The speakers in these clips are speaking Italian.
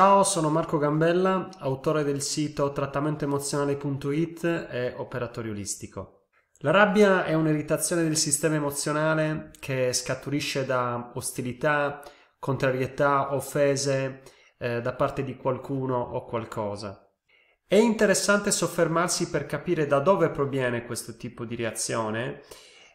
Ciao, sono Marco Gambella, autore del sito trattamentoemozionale.it e operatorio olistico. La rabbia è un'irritazione del sistema emozionale che scaturisce da ostilità, contrarietà, offese eh, da parte di qualcuno o qualcosa. È interessante soffermarsi per capire da dove proviene questo tipo di reazione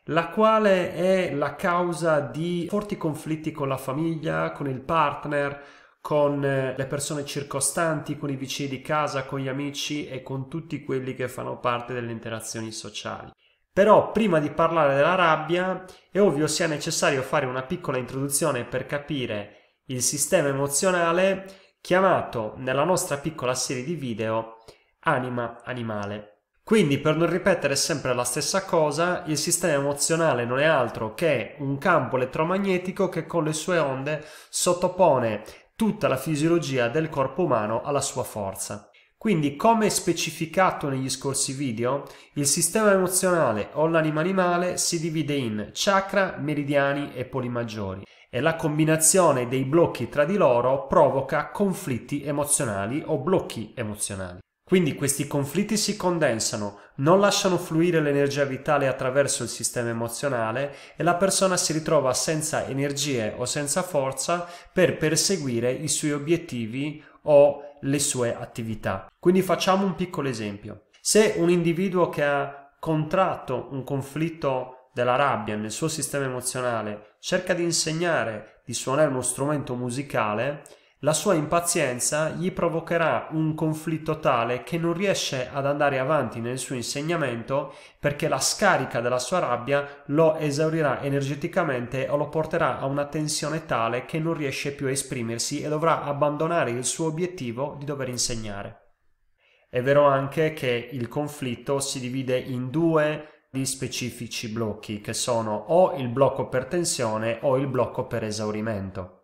la quale è la causa di forti conflitti con la famiglia, con il partner, con eh, le persone circostanti, con i vicini di casa, con gli amici e con tutti quelli che fanno parte delle interazioni sociali. Però prima di parlare della rabbia è ovvio sia necessario fare una piccola introduzione per capire il sistema emozionale chiamato nella nostra piccola serie di video anima animale. Quindi per non ripetere sempre la stessa cosa, il sistema emozionale non è altro che un campo elettromagnetico che con le sue onde sottopone tutta la fisiologia del corpo umano alla sua forza. Quindi, come specificato negli scorsi video, il sistema emozionale o l'anima animale si divide in chakra, meridiani e poli maggiori e la combinazione dei blocchi tra di loro provoca conflitti emozionali o blocchi emozionali. Quindi questi conflitti si condensano, non lasciano fluire l'energia vitale attraverso il sistema emozionale e la persona si ritrova senza energie o senza forza per perseguire i suoi obiettivi o le sue attività. Quindi facciamo un piccolo esempio. Se un individuo che ha contratto un conflitto della rabbia nel suo sistema emozionale cerca di insegnare di suonare uno strumento musicale, la sua impazienza gli provocherà un conflitto tale che non riesce ad andare avanti nel suo insegnamento perché la scarica della sua rabbia lo esaurirà energeticamente o lo porterà a una tensione tale che non riesce più a esprimersi e dovrà abbandonare il suo obiettivo di dover insegnare. È vero anche che il conflitto si divide in due di specifici blocchi che sono o il blocco per tensione o il blocco per esaurimento.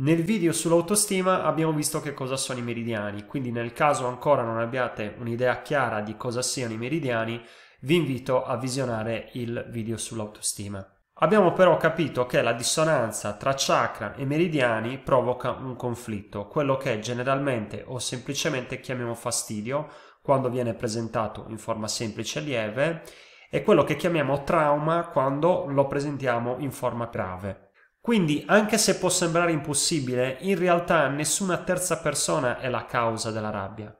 Nel video sull'autostima abbiamo visto che cosa sono i meridiani, quindi nel caso ancora non abbiate un'idea chiara di cosa siano i meridiani, vi invito a visionare il video sull'autostima. Abbiamo però capito che la dissonanza tra chakra e meridiani provoca un conflitto, quello che generalmente o semplicemente chiamiamo fastidio quando viene presentato in forma semplice e lieve e quello che chiamiamo trauma quando lo presentiamo in forma grave. Quindi, anche se può sembrare impossibile, in realtà nessuna terza persona è la causa della rabbia,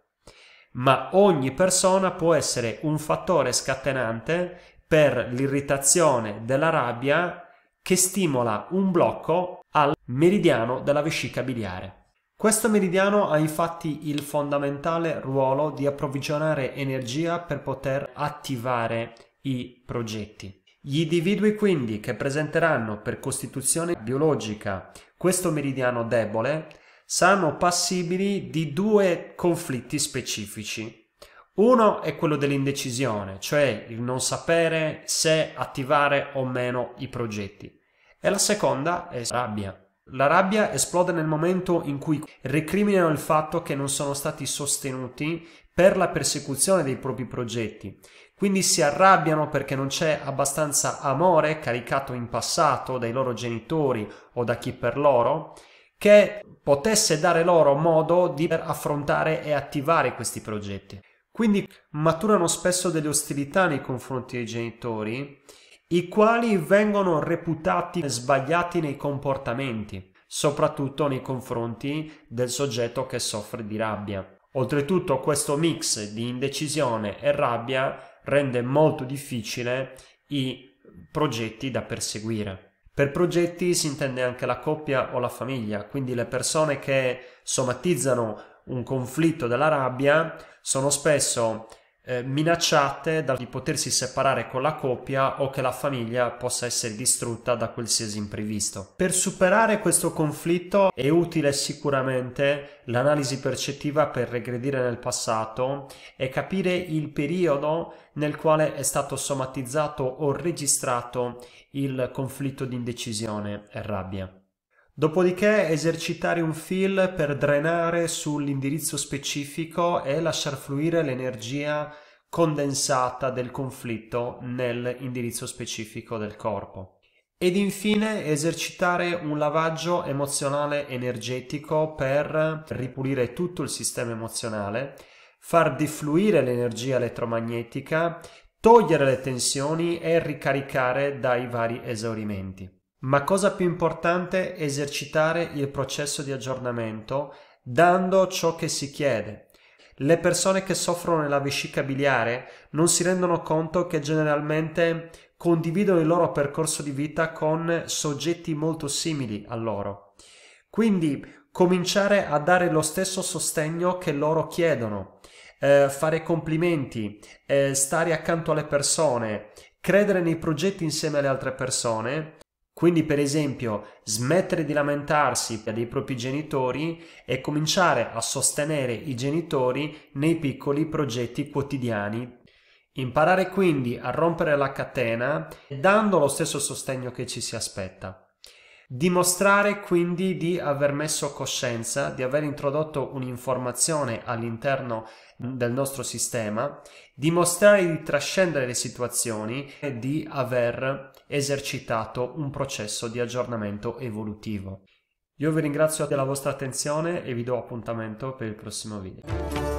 ma ogni persona può essere un fattore scatenante per l'irritazione della rabbia che stimola un blocco al meridiano della vescica biliare. Questo meridiano ha infatti il fondamentale ruolo di approvvigionare energia per poter attivare i progetti. Gli individui quindi che presenteranno per costituzione biologica questo meridiano debole saranno passibili di due conflitti specifici. Uno è quello dell'indecisione, cioè il non sapere se attivare o meno i progetti, e la seconda è rabbia, la rabbia esplode nel momento in cui recriminano il fatto che non sono stati sostenuti per la persecuzione dei propri progetti. Quindi si arrabbiano perché non c'è abbastanza amore caricato in passato dai loro genitori o da chi per loro che potesse dare loro modo di affrontare e attivare questi progetti. Quindi maturano spesso delle ostilità nei confronti dei genitori i quali vengono reputati sbagliati nei comportamenti, soprattutto nei confronti del soggetto che soffre di rabbia. Oltretutto questo mix di indecisione e rabbia rende molto difficile i progetti da perseguire. Per progetti si intende anche la coppia o la famiglia, quindi le persone che somatizzano un conflitto della rabbia sono spesso eh, minacciate da, di potersi separare con la coppia o che la famiglia possa essere distrutta da qualsiasi imprevisto. Per superare questo conflitto è utile sicuramente l'analisi percettiva per regredire nel passato e capire il periodo nel quale è stato somatizzato o registrato il conflitto di indecisione e rabbia. Dopodiché esercitare un fill per drenare sull'indirizzo specifico e lasciar fluire l'energia condensata del conflitto nell'indirizzo specifico del corpo. Ed infine esercitare un lavaggio emozionale energetico per ripulire tutto il sistema emozionale, far diffluire l'energia elettromagnetica, togliere le tensioni e ricaricare dai vari esaurimenti. Ma cosa più importante è esercitare il processo di aggiornamento dando ciò che si chiede. Le persone che soffrono nella vescica biliare non si rendono conto che generalmente condividono il loro percorso di vita con soggetti molto simili a loro. Quindi cominciare a dare lo stesso sostegno che loro chiedono, eh, fare complimenti, eh, stare accanto alle persone, credere nei progetti insieme alle altre persone quindi, per esempio, smettere di lamentarsi dei propri genitori e cominciare a sostenere i genitori nei piccoli progetti quotidiani. Imparare quindi a rompere la catena dando lo stesso sostegno che ci si aspetta. Dimostrare quindi di aver messo coscienza, di aver introdotto un'informazione all'interno del nostro sistema, dimostrare di trascendere le situazioni e di aver esercitato un processo di aggiornamento evolutivo. Io vi ringrazio della vostra attenzione e vi do appuntamento per il prossimo video.